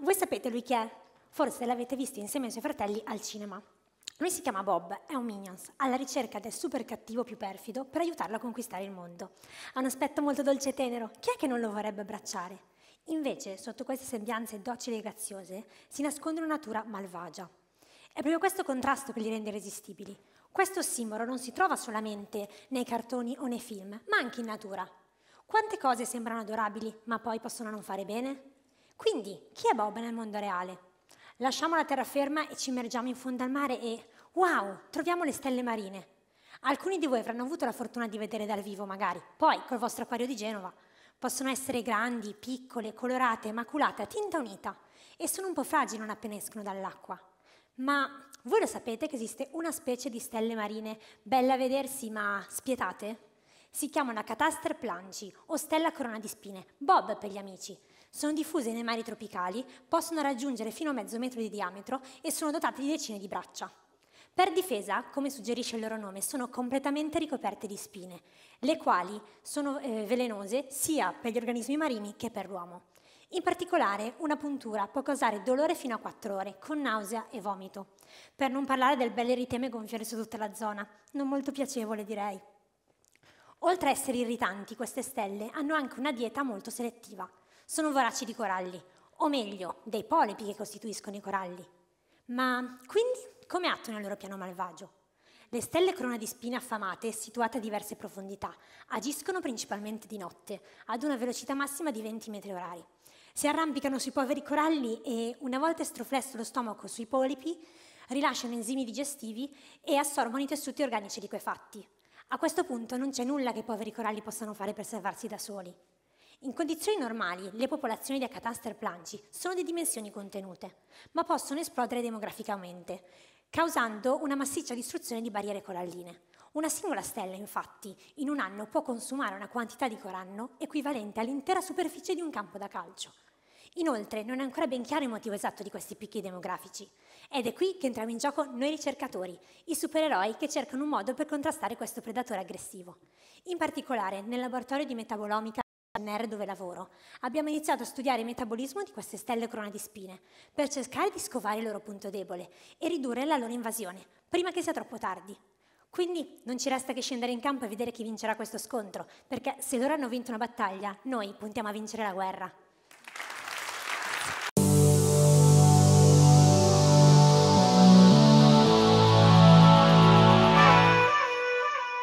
voi sapete lui chi è? Forse l'avete visto insieme ai suoi fratelli al cinema. Lui si chiama Bob, è un Minions, alla ricerca del super cattivo più perfido per aiutarlo a conquistare il mondo. Ha un aspetto molto dolce e tenero, chi è che non lo vorrebbe abbracciare? Invece, sotto queste sembianze docili e graziose, si nasconde una natura malvagia. È proprio questo contrasto che li rende irresistibili. Questo simbolo non si trova solamente nei cartoni o nei film, ma anche in natura. Quante cose sembrano adorabili, ma poi possono non fare bene? Quindi, chi è Bob nel mondo reale? Lasciamo la terraferma e ci immergiamo in fondo al mare e, wow, troviamo le stelle marine. Alcuni di voi avranno avuto la fortuna di vedere dal vivo, magari, poi col vostro acquario di Genova. Possono essere grandi, piccole, colorate, maculate, a tinta unita e sono un po' fragili non appena escono dall'acqua. Ma voi lo sapete che esiste una specie di stelle marine, belle a vedersi ma spietate? Si chiamano Acatastre planci o stella corona di spine, bob per gli amici. Sono diffuse nei mari tropicali, possono raggiungere fino a mezzo metro di diametro e sono dotate di decine di braccia. Per difesa, come suggerisce il loro nome, sono completamente ricoperte di spine, le quali sono eh, velenose sia per gli organismi marini che per l'uomo. In particolare, una puntura può causare dolore fino a 4 ore, con nausea e vomito. Per non parlare del bell'eritema gonfiore su tutta la zona, non molto piacevole direi. Oltre a essere irritanti, queste stelle hanno anche una dieta molto selettiva. Sono voraci di coralli, o meglio, dei polipi che costituiscono i coralli. Ma quindi come attuano il loro piano malvagio? Le stelle corona di spine affamate, situate a diverse profondità, agiscono principalmente di notte, ad una velocità massima di 20 metri orari. Si arrampicano sui poveri coralli e, una volta estroflesso lo stomaco sui polipi, rilasciano enzimi digestivi e assorbono i tessuti organici liquefatti, a questo punto non c'è nulla che i poveri coralli possano fare per salvarsi da soli. In condizioni normali le popolazioni di Acataster planci sono di dimensioni contenute, ma possono esplodere demograficamente, causando una massiccia distruzione di barriere coralline. Una singola stella, infatti, in un anno può consumare una quantità di coranno equivalente all'intera superficie di un campo da calcio, Inoltre non è ancora ben chiaro il motivo esatto di questi picchi demografici ed è qui che entriamo in gioco noi ricercatori, i supereroi che cercano un modo per contrastare questo predatore aggressivo. In particolare nel laboratorio di metabolomica dove lavoro, abbiamo iniziato a studiare il metabolismo di queste stelle corona di spine per cercare di scovare il loro punto debole e ridurre la loro invasione, prima che sia troppo tardi. Quindi non ci resta che scendere in campo e vedere chi vincerà questo scontro, perché se loro hanno vinto una battaglia, noi puntiamo a vincere la guerra.